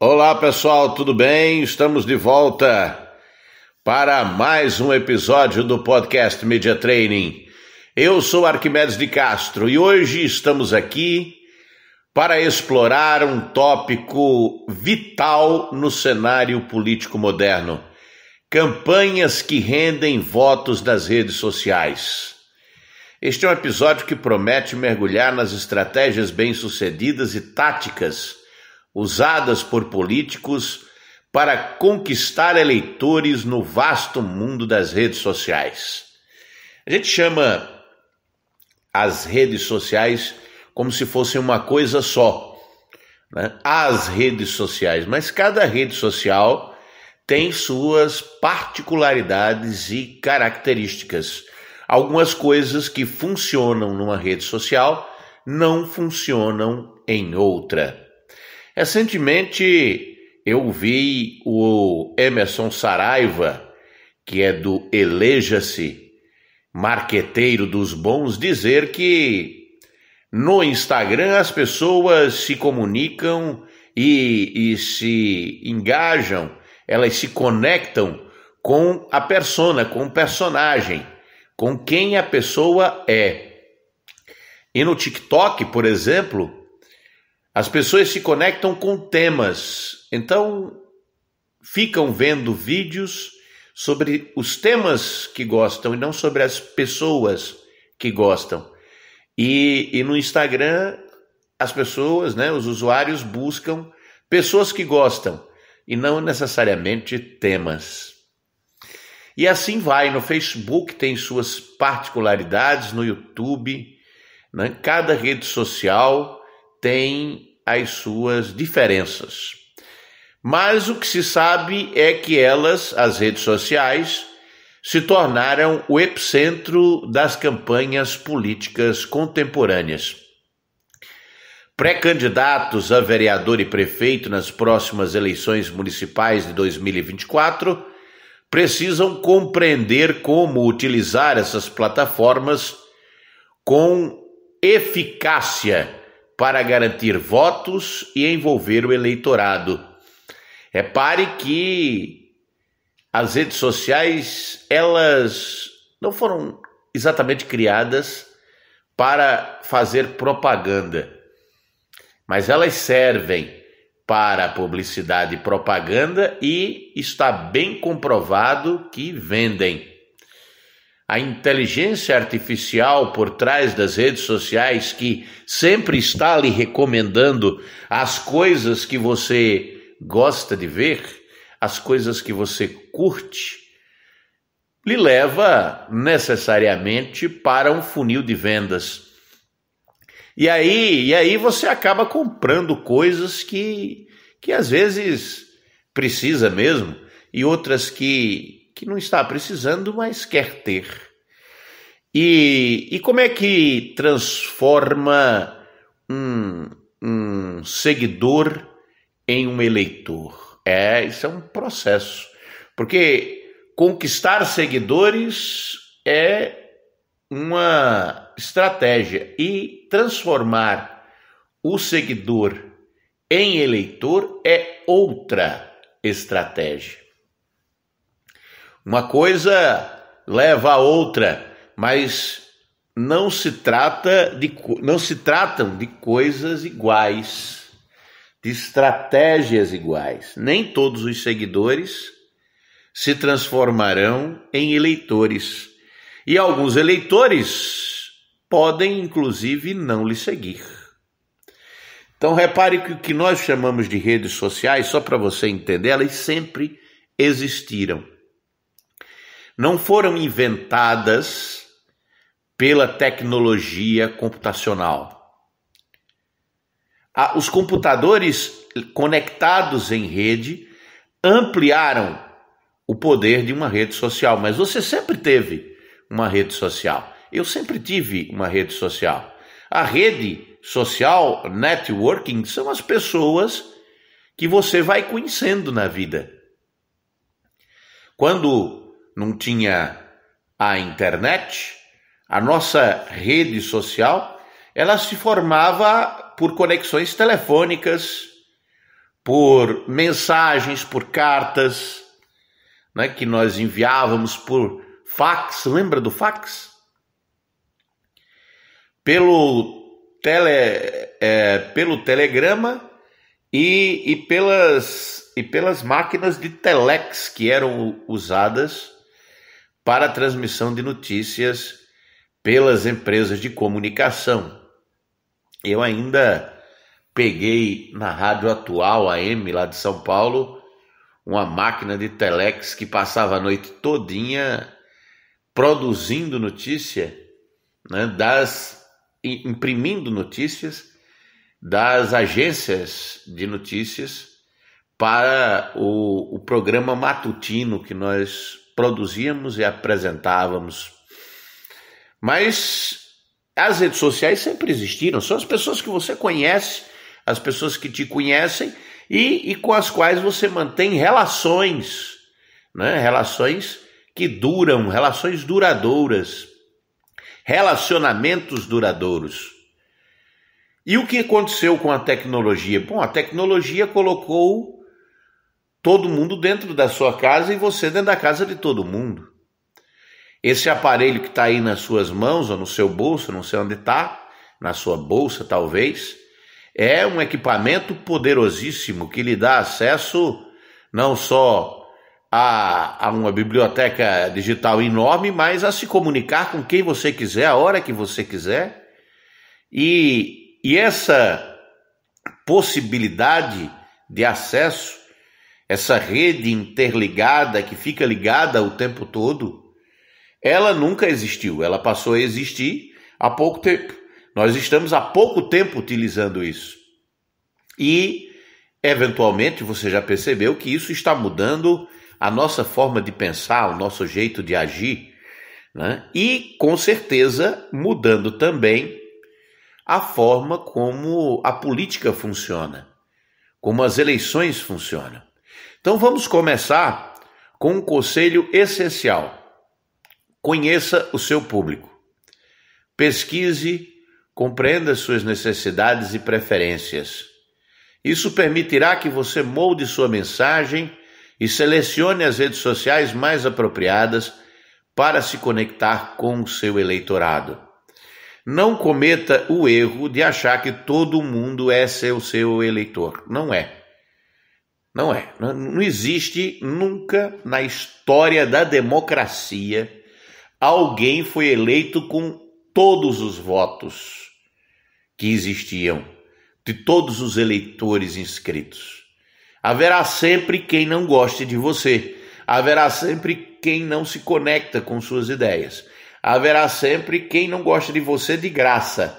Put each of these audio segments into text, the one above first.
Olá pessoal, tudo bem? Estamos de volta para mais um episódio do podcast Media Training. Eu sou Arquimedes de Castro e hoje estamos aqui para explorar um tópico vital no cenário político moderno: campanhas que rendem votos das redes sociais. Este é um episódio que promete mergulhar nas estratégias bem-sucedidas e táticas usadas por políticos para conquistar eleitores no vasto mundo das redes sociais. A gente chama as redes sociais como se fossem uma coisa só, né? as redes sociais, mas cada rede social tem suas particularidades e características. Algumas coisas que funcionam numa rede social não funcionam em outra. Recentemente eu vi o Emerson Saraiva, que é do Eleja-se, marqueteiro dos bons, dizer que no Instagram as pessoas se comunicam e, e se engajam, elas se conectam com a persona, com o personagem, com quem a pessoa é. E no TikTok, por exemplo, as pessoas se conectam com temas, então ficam vendo vídeos sobre os temas que gostam e não sobre as pessoas que gostam. E, e no Instagram, as pessoas, né, os usuários buscam pessoas que gostam e não necessariamente temas. E assim vai. No Facebook tem suas particularidades, no YouTube, né? cada rede social tem as suas diferenças. Mas o que se sabe é que elas, as redes sociais, se tornaram o epicentro das campanhas políticas contemporâneas. Pré-candidatos a vereador e prefeito nas próximas eleições municipais de 2024 precisam compreender como utilizar essas plataformas com eficácia para garantir votos e envolver o eleitorado. Repare que as redes sociais, elas não foram exatamente criadas para fazer propaganda, mas elas servem para publicidade e propaganda e está bem comprovado que vendem a inteligência artificial por trás das redes sociais que sempre está lhe recomendando as coisas que você gosta de ver, as coisas que você curte, lhe leva necessariamente para um funil de vendas. E aí, e aí você acaba comprando coisas que que às vezes precisa mesmo e outras que que não está precisando, mas quer ter. E, e como é que transforma um, um seguidor em um eleitor? É, isso é um processo. Porque conquistar seguidores é uma estratégia e transformar o seguidor em eleitor é outra estratégia. Uma coisa leva a outra, mas não se trata de não se tratam de coisas iguais, de estratégias iguais. Nem todos os seguidores se transformarão em eleitores. E alguns eleitores podem inclusive não lhe seguir. Então repare que o que nós chamamos de redes sociais, só para você entender, elas sempre existiram não foram inventadas pela tecnologia computacional. Os computadores conectados em rede ampliaram o poder de uma rede social, mas você sempre teve uma rede social. Eu sempre tive uma rede social. A rede social, networking, são as pessoas que você vai conhecendo na vida. Quando não tinha a internet, a nossa rede social, ela se formava por conexões telefônicas, por mensagens, por cartas, né, que nós enviávamos por fax, lembra do fax? Pelo, tele, é, pelo telegrama e, e, pelas, e pelas máquinas de telex que eram usadas para a transmissão de notícias pelas empresas de comunicação. Eu ainda peguei na Rádio Atual AM lá de São Paulo uma máquina de telex que passava a noite todinha produzindo notícia, né, das imprimindo notícias das agências de notícias para o, o programa matutino que nós produzíamos e apresentávamos. Mas as redes sociais sempre existiram, são as pessoas que você conhece, as pessoas que te conhecem e, e com as quais você mantém relações, né? relações que duram, relações duradouras, relacionamentos duradouros. E o que aconteceu com a tecnologia? Bom, a tecnologia colocou todo mundo dentro da sua casa e você dentro da casa de todo mundo. Esse aparelho que está aí nas suas mãos, ou no seu bolso, não sei onde está, na sua bolsa talvez, é um equipamento poderosíssimo que lhe dá acesso não só a, a uma biblioteca digital enorme, mas a se comunicar com quem você quiser, a hora que você quiser. E, e essa possibilidade de acesso essa rede interligada que fica ligada o tempo todo, ela nunca existiu, ela passou a existir há pouco tempo. Nós estamos há pouco tempo utilizando isso. E, eventualmente, você já percebeu que isso está mudando a nossa forma de pensar, o nosso jeito de agir, né? e, com certeza, mudando também a forma como a política funciona, como as eleições funcionam. Então vamos começar com um conselho essencial. Conheça o seu público. Pesquise, compreenda suas necessidades e preferências. Isso permitirá que você molde sua mensagem e selecione as redes sociais mais apropriadas para se conectar com o seu eleitorado. Não cometa o erro de achar que todo mundo é seu, seu eleitor. Não é. Não é. Não existe nunca na história da democracia alguém foi eleito com todos os votos que existiam, de todos os eleitores inscritos. Haverá sempre quem não goste de você, haverá sempre quem não se conecta com suas ideias, haverá sempre quem não gosta de você de graça.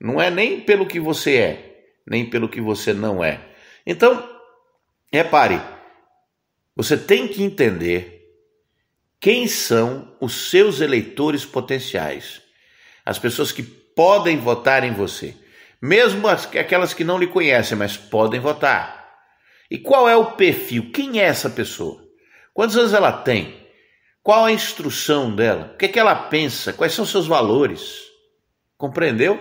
Não é nem pelo que você é, nem pelo que você não é. Então, Repare, você tem que entender quem são os seus eleitores potenciais, as pessoas que podem votar em você, mesmo as, aquelas que não lhe conhecem, mas podem votar. E qual é o perfil? Quem é essa pessoa? Quantos anos ela tem? Qual a instrução dela? O que, é que ela pensa? Quais são seus valores? Compreendeu?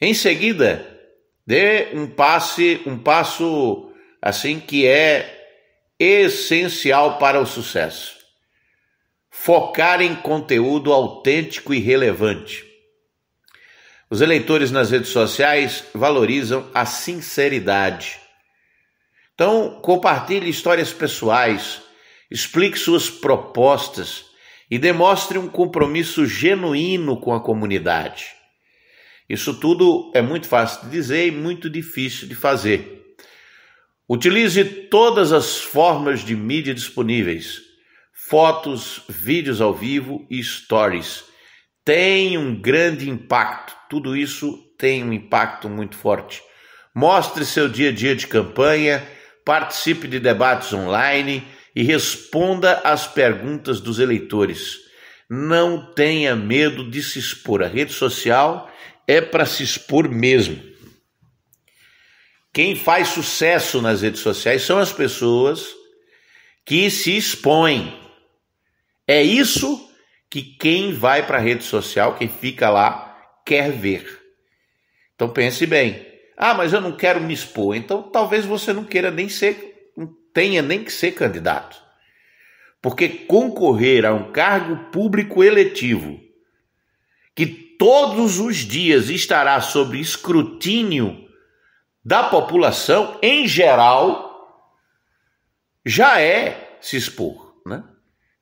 Em seguida, dê um passe, um passo assim que é essencial para o sucesso. Focar em conteúdo autêntico e relevante. Os eleitores nas redes sociais valorizam a sinceridade. Então, compartilhe histórias pessoais, explique suas propostas e demonstre um compromisso genuíno com a comunidade. Isso tudo é muito fácil de dizer e muito difícil de fazer. Utilize todas as formas de mídia disponíveis: fotos, vídeos ao vivo e stories. Tem um grande impacto. Tudo isso tem um impacto muito forte. Mostre seu dia a dia de campanha, participe de debates online e responda às perguntas dos eleitores. Não tenha medo de se expor. A rede social é para se expor mesmo. Quem faz sucesso nas redes sociais são as pessoas que se expõem. É isso que quem vai para a rede social, quem fica lá, quer ver. Então pense bem. Ah, mas eu não quero me expor. Então talvez você não queira nem ser, não tenha nem que ser candidato. Porque concorrer a um cargo público eletivo que todos os dias estará sob escrutínio da população em geral já é se expor, né?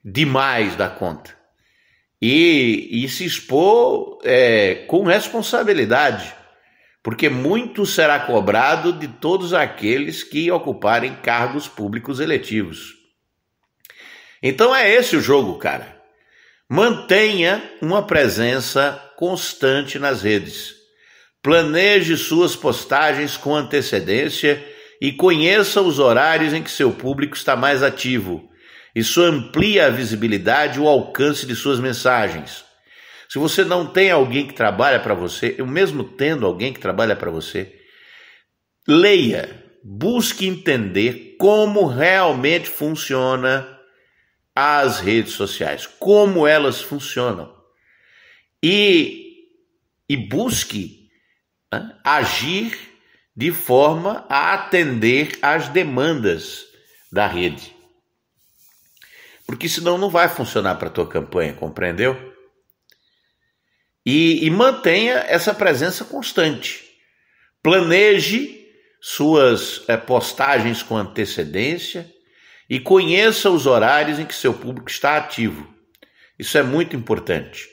Demais da conta. E, e se expor é, com responsabilidade, porque muito será cobrado de todos aqueles que ocuparem cargos públicos eletivos. Então é esse o jogo, cara. Mantenha uma presença constante nas redes. Planeje suas postagens com antecedência e conheça os horários em que seu público está mais ativo. Isso amplia a visibilidade e o alcance de suas mensagens. Se você não tem alguém que trabalha para você, eu mesmo tendo alguém que trabalha para você, leia, busque entender como realmente funciona as redes sociais, como elas funcionam. E, e busque né? agir de forma a atender às demandas da rede. Porque senão não vai funcionar para a tua campanha, compreendeu? E, e mantenha essa presença constante. Planeje suas é, postagens com antecedência e conheça os horários em que seu público está ativo. Isso é muito importante.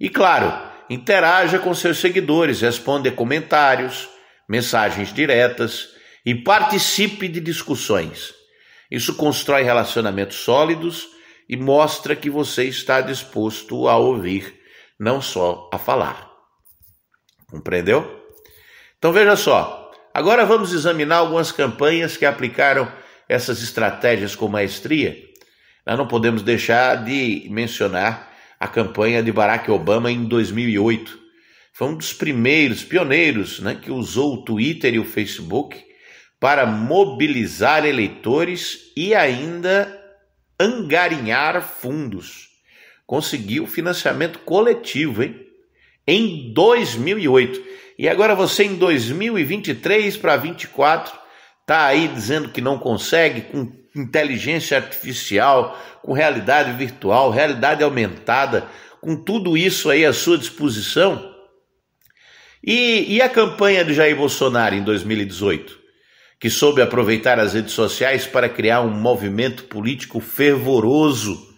E claro, interaja com seus seguidores, responda comentários, mensagens diretas e participe de discussões. Isso constrói relacionamentos sólidos e mostra que você está disposto a ouvir, não só a falar. Compreendeu? Então veja só. Agora vamos examinar algumas campanhas que aplicaram essas estratégias com maestria. Nós não podemos deixar de mencionar a campanha de Barack Obama em 2008. Foi um dos primeiros pioneiros né, que usou o Twitter e o Facebook para mobilizar eleitores e ainda angarinhar fundos. Conseguiu financiamento coletivo, hein? Em 2008. E agora você em 2023 para 24 tá aí dizendo que não consegue com inteligência artificial, com realidade virtual, realidade aumentada, com tudo isso aí à sua disposição. E, e a campanha de Jair Bolsonaro em 2018, que soube aproveitar as redes sociais para criar um movimento político fervoroso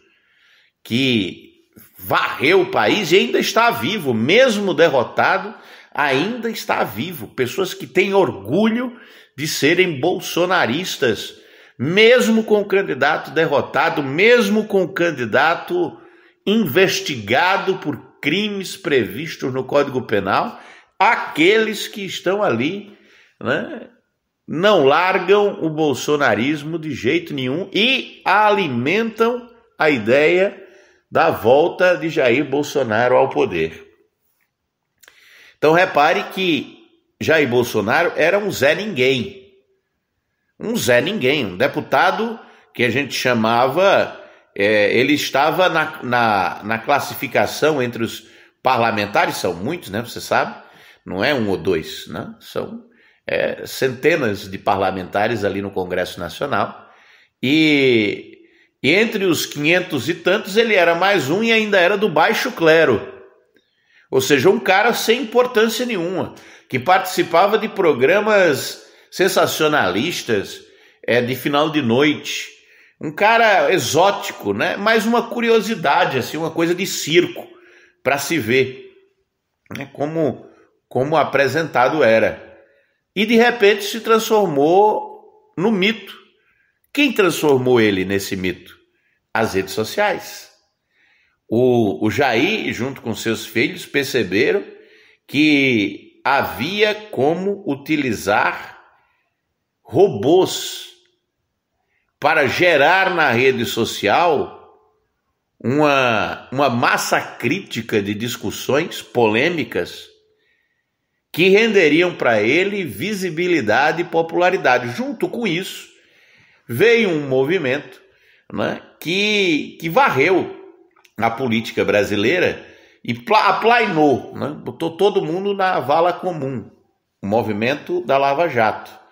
que varreu o país e ainda está vivo, mesmo derrotado, ainda está vivo. Pessoas que têm orgulho de serem bolsonaristas mesmo com o candidato derrotado, mesmo com o candidato investigado por crimes previstos no Código Penal, aqueles que estão ali né, não largam o bolsonarismo de jeito nenhum e alimentam a ideia da volta de Jair Bolsonaro ao poder. Então repare que Jair Bolsonaro era um Zé Ninguém um Zé Ninguém, um deputado que a gente chamava, é, ele estava na, na, na, classificação entre os parlamentares, são muitos, né? Você sabe, não é um ou dois, né? São é, centenas de parlamentares ali no Congresso Nacional. E, e entre os quinhentos e tantos, ele era mais um e ainda era do baixo clero. Ou seja, um cara sem importância nenhuma, que participava de programas sensacionalistas é, de final de noite. Um cara exótico, né? Mas uma curiosidade, assim, uma coisa de circo para se ver, né? Como como apresentado era. E de repente se transformou no mito. Quem transformou ele nesse mito? As redes sociais. O, o Jair, junto com seus filhos, perceberam que havia como utilizar robôs para gerar na rede social uma, uma massa crítica de discussões polêmicas que renderiam para ele visibilidade e popularidade. Junto com isso, veio um movimento né, que, que varreu a política brasileira e aplainou, né, botou todo mundo na vala comum, o movimento da Lava Jato.